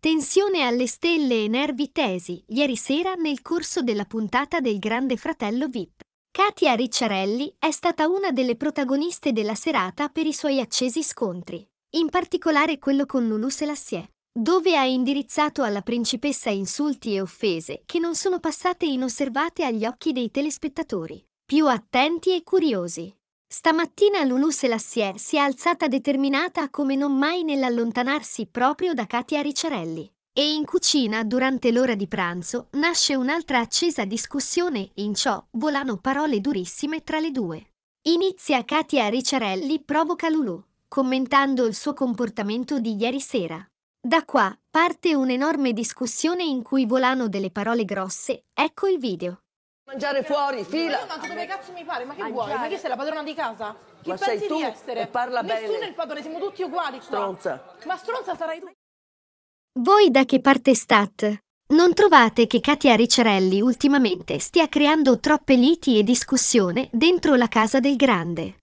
Tensione alle stelle e nervi tesi ieri sera nel corso della puntata del Grande Fratello VIP. Katia Ricciarelli è stata una delle protagoniste della serata per i suoi accesi scontri, in particolare quello con Lulu Selassie, dove ha indirizzato alla principessa insulti e offese che non sono passate inosservate agli occhi dei telespettatori, più attenti e curiosi. Stamattina Lulu Selassie si è alzata determinata come non mai nell'allontanarsi proprio da Katia Ricciarelli. E in cucina, durante l'ora di pranzo, nasce un'altra accesa discussione, in ciò volano parole durissime tra le due. Inizia Katia Ricciarelli provoca Lulu, commentando il suo comportamento di ieri sera. Da qua parte un'enorme discussione in cui volano delle parole grosse, ecco il video mangiare fuori, fila. Ma io mangio dove cazzo mi pare, ma che vuoi? Ma che sei la padrona di casa? Chi Ma sei pensi tu di essere? e parla Nessuno bene. è il padrone, siamo tutti uguali qua. Stronza. Ma stronza sarai tu. Voi da che parte stat? Non trovate che Katia Ricerelli ultimamente stia creando troppe liti e discussione dentro la casa del grande?